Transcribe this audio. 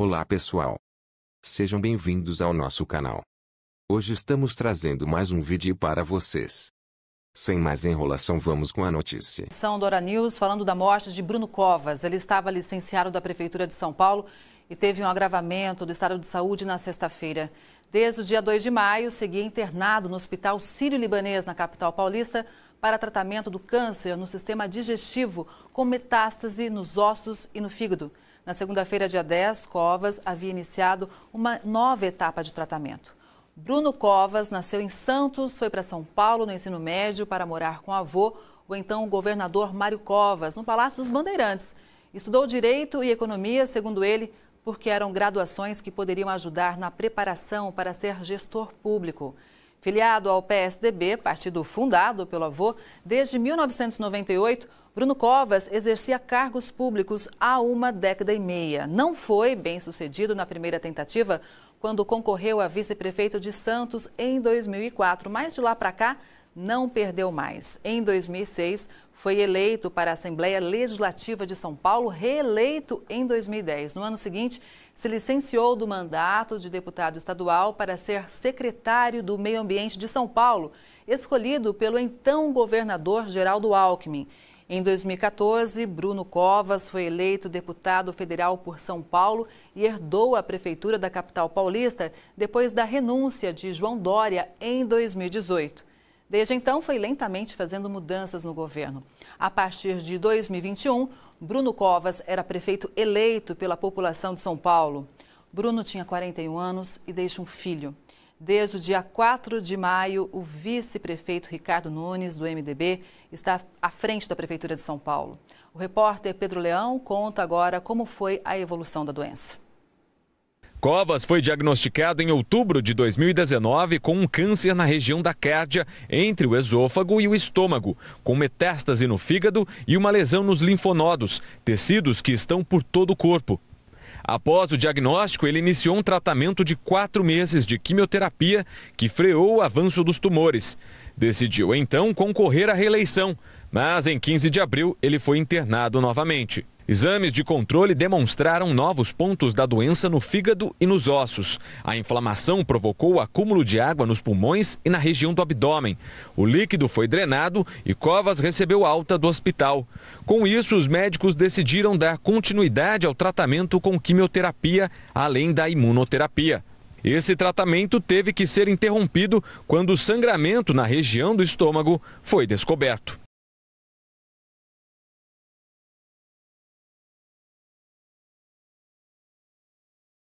Olá pessoal! Sejam bem-vindos ao nosso canal. Hoje estamos trazendo mais um vídeo para vocês. Sem mais enrolação, vamos com a notícia. São Dora News falando da morte de Bruno Covas. Ele estava licenciado da Prefeitura de São Paulo e teve um agravamento do estado de saúde na sexta-feira. Desde o dia 2 de maio, seguia internado no Hospital Sírio-Libanês, na capital paulista, para tratamento do câncer no sistema digestivo, com metástase nos ossos e no fígado. Na segunda-feira, dia 10, Covas havia iniciado uma nova etapa de tratamento. Bruno Covas nasceu em Santos, foi para São Paulo no ensino médio para morar com o avô, o então governador Mário Covas, no Palácio dos Bandeirantes. Estudou Direito e Economia, segundo ele, porque eram graduações que poderiam ajudar na preparação para ser gestor público. Filiado ao PSDB, partido fundado pelo avô, desde 1998, Bruno Covas exercia cargos públicos há uma década e meia. Não foi bem sucedido na primeira tentativa, quando concorreu a vice-prefeito de Santos em 2004, mas de lá para cá não perdeu mais. Em 2006, foi eleito para a Assembleia Legislativa de São Paulo, reeleito em 2010. No ano seguinte, se licenciou do mandato de deputado estadual para ser secretário do Meio Ambiente de São Paulo, escolhido pelo então governador Geraldo Alckmin. Em 2014, Bruno Covas foi eleito deputado federal por São Paulo e herdou a prefeitura da capital paulista depois da renúncia de João Dória em 2018. Desde então, foi lentamente fazendo mudanças no governo. A partir de 2021, Bruno Covas era prefeito eleito pela população de São Paulo. Bruno tinha 41 anos e deixa um filho. Desde o dia 4 de maio, o vice-prefeito Ricardo Nunes, do MDB, está à frente da Prefeitura de São Paulo. O repórter Pedro Leão conta agora como foi a evolução da doença. Covas foi diagnosticado em outubro de 2019 com um câncer na região da cárdia, entre o esôfago e o estômago, com metástase no fígado e uma lesão nos linfonodos, tecidos que estão por todo o corpo. Após o diagnóstico, ele iniciou um tratamento de quatro meses de quimioterapia que freou o avanço dos tumores. Decidiu então concorrer à reeleição, mas em 15 de abril ele foi internado novamente. Exames de controle demonstraram novos pontos da doença no fígado e nos ossos. A inflamação provocou o acúmulo de água nos pulmões e na região do abdômen. O líquido foi drenado e Covas recebeu alta do hospital. Com isso, os médicos decidiram dar continuidade ao tratamento com quimioterapia, além da imunoterapia. Esse tratamento teve que ser interrompido quando o sangramento na região do estômago foi descoberto.